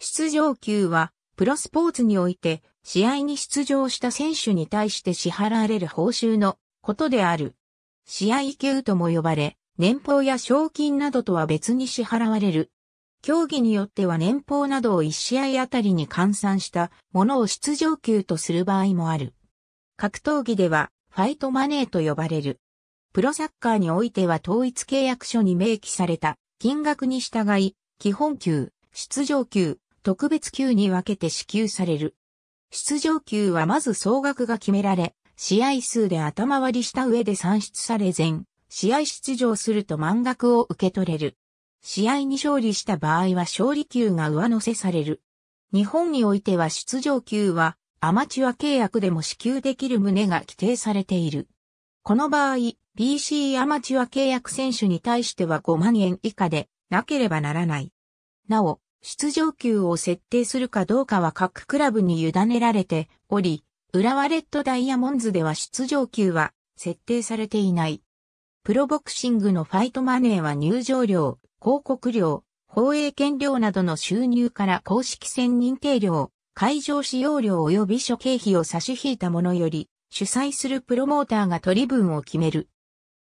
出場給は、プロスポーツにおいて、試合に出場した選手に対して支払われる報酬のことである。試合給とも呼ばれ、年俸や賞金などとは別に支払われる。競技によっては年俸などを1試合あたりに換算したものを出場給とする場合もある。格闘技ではファイトマネーと呼ばれる。プロサッカーにおいては統一契約書に明記された金額に従い、基本給、出場給、特別級に分けて支給される。出場級はまず総額が決められ、試合数で頭割りした上で算出され全、試合出場すると満額を受け取れる。試合に勝利した場合は勝利級が上乗せされる。日本においては出場級はアマチュア契約でも支給できる旨が規定されている。この場合、BC アマチュア契約選手に対しては5万円以下でなければならない。なお、出場級を設定するかどうかは各クラブに委ねられており、浦和レッドダイヤモンズでは出場級は設定されていない。プロボクシングのファイトマネーは入場料、広告料、放映権料などの収入から公式戦認定料、会場使用料及び諸経費を差し引いたものより、主催するプロモーターが取り分を決める。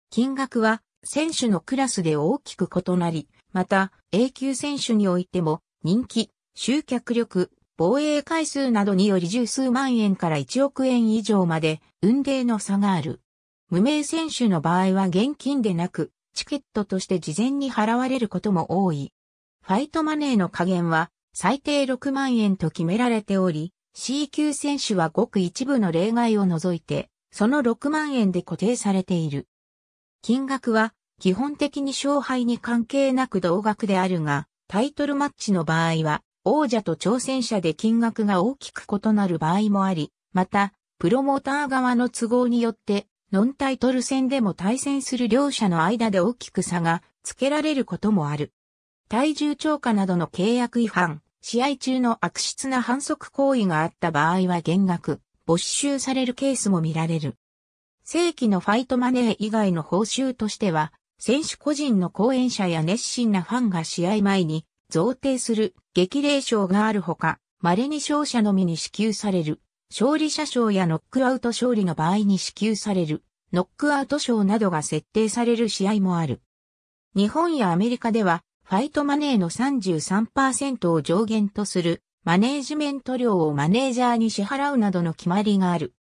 金額は選手のクラスで大きく異なり、また A 級選手においても人気、集客力、防衛回数などにより十数万円から1億円以上まで運命の差がある。無名選手の場合は現金でなく、チケットとして事前に払われることも多い。ファイトマネーの加減は最低6万円と決められており、C 級選手はごく一部の例外を除いて、その6万円で固定されている。金額は基本的に勝敗に関係なく同額であるが、タイトルマッチの場合は、王者と挑戦者で金額が大きく異なる場合もあり、また、プロモーター側の都合によって、ノンタイトル戦でも対戦する両者の間で大きく差がつけられることもある。体重超過などの契約違反、試合中の悪質な反則行為があった場合は減額、没収されるケースも見られる。正規のファイトマネー以外の報酬としては、選手個人の講演者や熱心なファンが試合前に贈呈する激励賞があるほか、稀に勝者のみに支給される、勝利者賞やノックアウト勝利の場合に支給される、ノックアウト賞などが設定される試合もある。日本やアメリカでは、ファイトマネーの33%を上限とする、マネージメント料をマネージャーに支払うなどの決まりがある。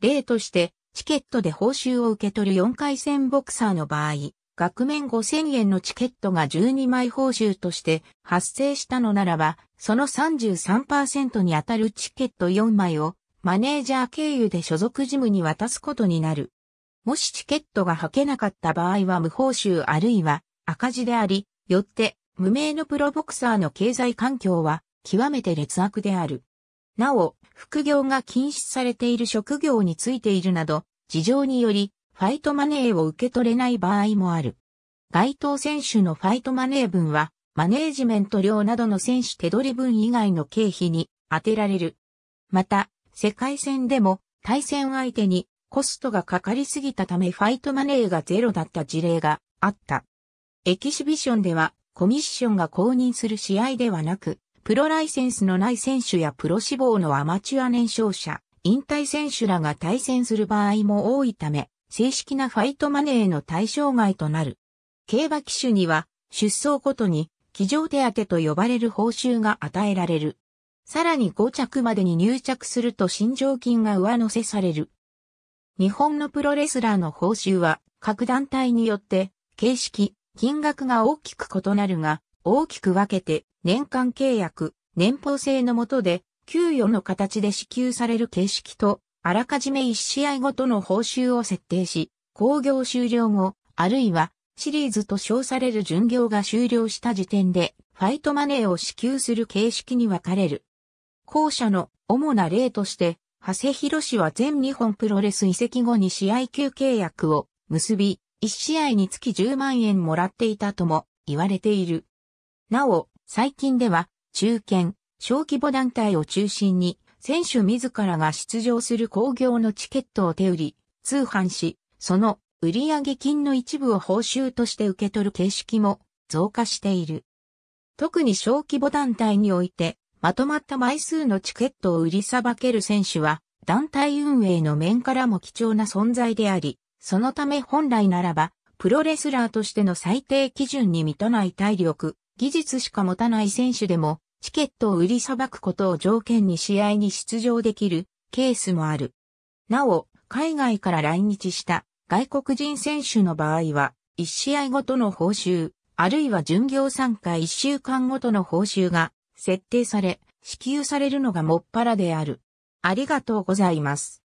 例として、チケットで報酬を受け取る4回戦ボクサーの場合、額面5000円のチケットが12枚報酬として発生したのならば、その33%に当たるチケット4枚をマネージャー経由で所属事務に渡すことになる。もしチケットが履けなかった場合は無報酬あるいは赤字であり、よって無名のプロボクサーの経済環境は極めて劣悪である。なお、副業が禁止されている職業についているなど、事情によりファイトマネーを受け取れない場合もある。該当選手のファイトマネー分は、マネージメント料などの選手手取り分以外の経費に充てられる。また、世界戦でも対戦相手にコストがかかりすぎたためファイトマネーがゼロだった事例があった。エキシビションではコミッションが公認する試合ではなく、プロライセンスのない選手やプロ志望のアマチュア年少者、引退選手らが対戦する場合も多いため、正式なファイトマネーの対象外となる。競馬騎手には、出走ごとに、騎乗手当と呼ばれる報酬が与えられる。さらに5着までに入着すると新常金が上乗せされる。日本のプロレスラーの報酬は各団体によって形式、金額が大きく異なるが、大きく分けて年間契約、年俸制のもとで給与の形で支給される形式とあらかじめ1試合ごとの報酬を設定し、興行終了後、あるいはシリーズと称される巡業が終了した時点で、ファイトマネーを支給する形式に分かれる。後者の主な例として、長谷博氏は全日本プロレス移籍後に試合級契約を結び、1試合につき10万円もらっていたとも言われている。なお、最近では、中堅、小規模団体を中心に、選手自らが出場する工業のチケットを手売り、通販し、その売上金の一部を報酬として受け取る形式も増加している。特に小規模団体において、まとまった枚数のチケットを売りさばける選手は、団体運営の面からも貴重な存在であり、そのため本来ならば、プロレスラーとしての最低基準に満たない体力、技術しか持たない選手でも、チケットを売りさばくことを条件に試合に出場できるケースもある。なお、海外から来日した外国人選手の場合は、1試合ごとの報酬、あるいは巡業参加1週間ごとの報酬が設定され、支給されるのがもっぱらである。ありがとうございます。